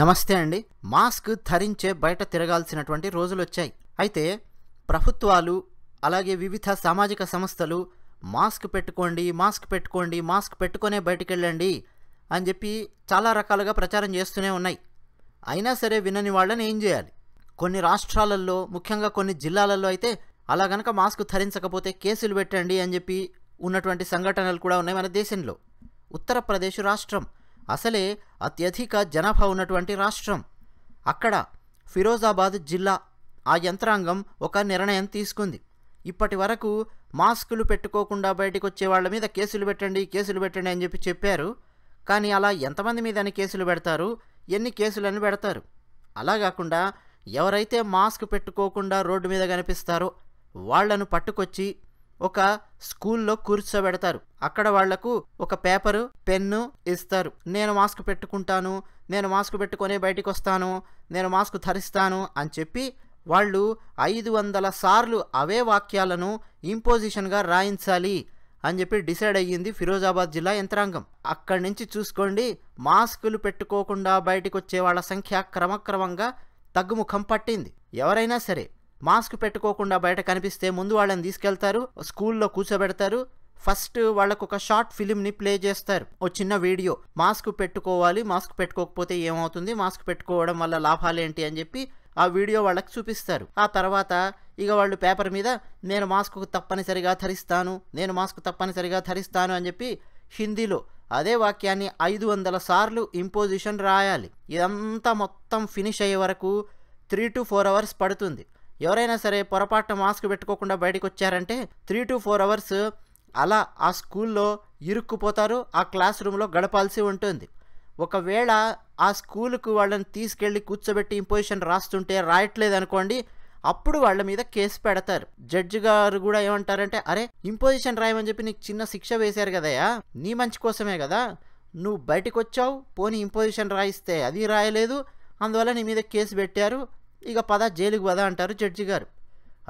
నమస్తే అండి మాస్క్ ధరించే బయట తిరగాల్సినటువంటి రోజులు వచ్చాయి అయితే ప్రభుత్వాలు అలాగే వివిధ సామాజిక సంస్థలు మాస్క్ పెట్టుకోండి మాస్క్ పెట్టుకోండి మాస్క్ పెట్టుకునే బయటికి వెళ్ళండి అని చెప్పి చాలా రకాలుగా ప్రచారం చేస్తూనే ఉన్నాయి అయినా సరే వినని వాళ్ళని ఏం చేయాలి కొన్ని రాష్ట్రాలలో ముఖ్యంగా కొన్ని జిల్లాలలో అయితే అలా గనక మాస్క్ ధరించకపోతే కేసులు పెట్టండి అని చెప్పి ఉన్నటువంటి సంఘటనలు కూడా ఉన్నాయి మన దేశంలో ఉత్తరప్రదేశ్ రాష్ట్రం అసలే అత్యధిక జనాభా ఉన్నటువంటి రాష్ట్రం అక్కడ ఫిరోజాబాద్ జిల్లా ఆ యంత్రాంగం ఒక నిర్ణయం తీసుకుంది ఇప్పటి వరకు మాస్కులు పెట్టుకోకుండా బయటకు వచ్చే వాళ్ళ మీద కేసులు పెట్టండి కేసులు పెట్టండి అని చెప్పి చెప్పారు కానీ అలా ఎంతమంది మీదని కేసులు పెడతారు ఎన్ని కేసులని పెడతారు అలా కాకుండా ఎవరైతే మాస్క్ పెట్టుకోకుండా రోడ్డు మీద కనిపిస్తారో వాళ్లను పట్టుకొచ్చి ఒక స్కూల్లో కూర్చోబెడతారు అక్కడ వాళ్లకు ఒక పేపరు పెన్ను ఇస్తారు నేను మాస్క్ పెట్టుకుంటాను నేను మాస్క్ పెట్టుకొని బయటికి వస్తాను నేను మాస్క్ ధరిస్తాను అని చెప్పి వాళ్ళు ఐదు వందల సార్లు అవే వాక్యాలను ఇంపోజిషన్గా రాయించాలి అని చెప్పి డిసైడ్ అయ్యింది ఫిరోజాబాద్ జిల్లా యంత్రాంగం అక్కడి నుంచి చూసుకోండి మాస్కులు పెట్టుకోకుండా బయటకు వచ్చే వాళ్ళ సంఖ్య క్రమక్రమంగా తగ్గుముఖం పట్టింది ఎవరైనా సరే మాస్క్ పెట్టుకోకుండా బయట కనిపిస్తే ముందు వాళ్ళని తీసుకెళ్తారు స్కూల్లో కూర్చోబెడతారు ఫస్ట్ వాళ్ళకు ఒక షార్ట్ ఫిలింని ప్లే చేస్తారు ఓ చిన్న వీడియో మాస్క్ పెట్టుకోవాలి మాస్క్ పెట్టుకోకపోతే ఏమవుతుంది మాస్క్ పెట్టుకోవడం వల్ల లాభాలు ఏంటి అని చెప్పి ఆ వీడియో వాళ్ళకి చూపిస్తారు ఆ తర్వాత ఇక వాళ్ళు పేపర్ మీద నేను మాస్క్ తప్పనిసరిగా ధరిస్తాను నేను మాస్క్ తప్పనిసరిగా ధరిస్తాను అని చెప్పి హిందీలో అదే వాక్యాన్ని ఐదు వందల సార్లు ఇంపోజిషన్ రాయాలి ఇదంతా మొత్తం ఫినిష్ అయ్యే వరకు త్రీ టు ఫోర్ అవర్స్ పడుతుంది ఎవరైనా సరే పొరపాటున మాస్క్ పెట్టుకోకుండా బయటకు వచ్చారంటే త్రీ టు ఫోర్ అవర్స్ అలా ఆ స్కూల్లో ఇరుక్కుపోతారు ఆ క్లాస్ రూమ్లో గడపాల్సి ఉంటుంది ఒకవేళ ఆ స్కూలుకు వాళ్ళని తీసుకెళ్ళి కూర్చోబెట్టి ఇంపోజిషన్ రాస్తుంటే రాయట్లేదు అనుకోండి అప్పుడు వాళ్ళ మీద కేసు పెడతారు జడ్జి గారు కూడా ఏమంటారంటే అరే ఇంపోజిషన్ రాయమని చెప్పి నీకు చిన్న శిక్ష వేశారు కదా నీ మంచి కోసమే కదా నువ్వు బయటకు వచ్చావు పోనీ ఇంపోజిషన్ రాయిస్తే అది రాయలేదు అందువల్ల నీ మీద కేసు పెట్టారు ఇక పద జైలుకు పద అంటారు జడ్జి గారు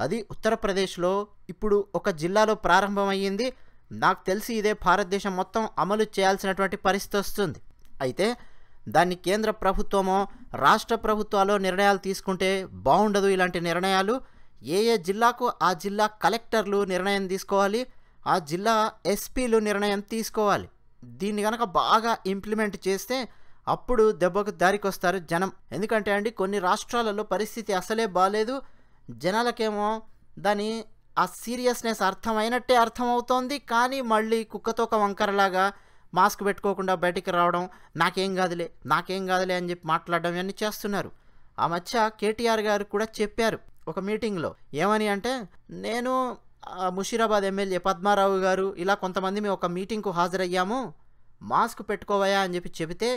అది ఉత్తరప్రదేశ్లో ఇప్పుడు ఒక జిల్లాలో ప్రారంభమయ్యింది నాకు తెలిసి ఇదే భారతదేశం మొత్తం అమలు చేయాల్సినటువంటి పరిస్థితి వస్తుంది అయితే దాన్ని కేంద్ర ప్రభుత్వమో రాష్ట్ర ప్రభుత్వాలు నిర్ణయాలు తీసుకుంటే బాగుండదు ఇలాంటి నిర్ణయాలు ఏ ఏ జిల్లాకు ఆ జిల్లా కలెక్టర్లు నిర్ణయం తీసుకోవాలి ఆ జిల్లా ఎస్పీలు నిర్ణయం తీసుకోవాలి దీన్ని కనుక బాగా ఇంప్లిమెంట్ చేస్తే అప్పుడు దెబ్బకు దారికొస్తారు జనం ఎందుకంటే అండి కొన్ని రాష్ట్రాలలో పరిస్థితి అసలే బాగాలేదు జనాలకేమో దాని ఆ సీరియస్నెస్ అర్థమైనట్టే అర్థమవుతోంది కానీ మళ్ళీ కుక్కతోక వంకరలాగా మాస్క్ పెట్టుకోకుండా బయటికి రావడం నాకేం కాదులే నాకేం కాదులే అని చెప్పి మాట్లాడడం ఇవన్నీ చేస్తున్నారు ఆ మధ్య కేటీఆర్ గారు కూడా చెప్పారు ఒక మీటింగ్లో ఏమని అంటే నేను ముషీరాబాద్ ఎమ్మెల్యే పద్మారావు గారు ఇలా కొంతమంది మేము ఒక మీటింగ్కు హాజరయ్యాము మాస్క్ పెట్టుకోవయా అని చెప్పి చెబితే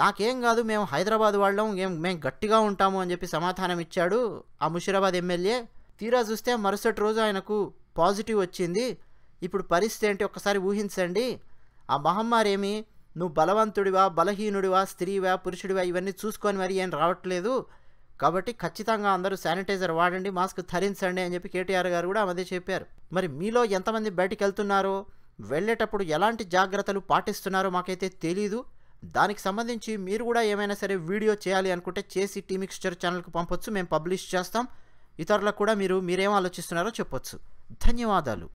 నాకేం కాదు మేము హైదరాబాద్ వాళ్ళం ఏం మేము గట్టిగా ఉంటాము అని చెప్పి సమాధానం ఇచ్చాడు ఆ ముషీరాబాద్ ఎమ్మెల్యే తీరా చూస్తే మరుసటి రోజు ఆయనకు పాజిటివ్ వచ్చింది ఇప్పుడు పరిస్థితి ఏంటి ఒక్కసారి ఊహించండి ఆ మహమ్మారి ఏమి నువ్వు బలవంతుడివా బలహీనుడివా స్త్రీవా పురుషుడివా ఇవన్నీ చూసుకొని మరి ఏం రావట్లేదు కాబట్టి ఖచ్చితంగా అందరూ శానిటైజర్ వాడండి మాస్క్ ధరించండి అని చెప్పి కేటీఆర్ గారు కూడా అదే చెప్పారు మరి మీలో ఎంతమంది బయటికి వెళ్తున్నారో వెళ్ళేటప్పుడు ఎలాంటి జాగ్రత్తలు పాటిస్తున్నారో మాకైతే తెలీదు దానికి సంబంధించి మీరు కూడా ఏమైనా సరే వీడియో చేయాలి అనుకుంటే చేసి టీమిక్స్చర్ ఛానల్కి పంపొచ్చు మేము పబ్లిష్ చేస్తాం ఇతరులకు కూడా మీరు మీరేం ఆలోచిస్తున్నారో చెప్పొచ్చు ధన్యవాదాలు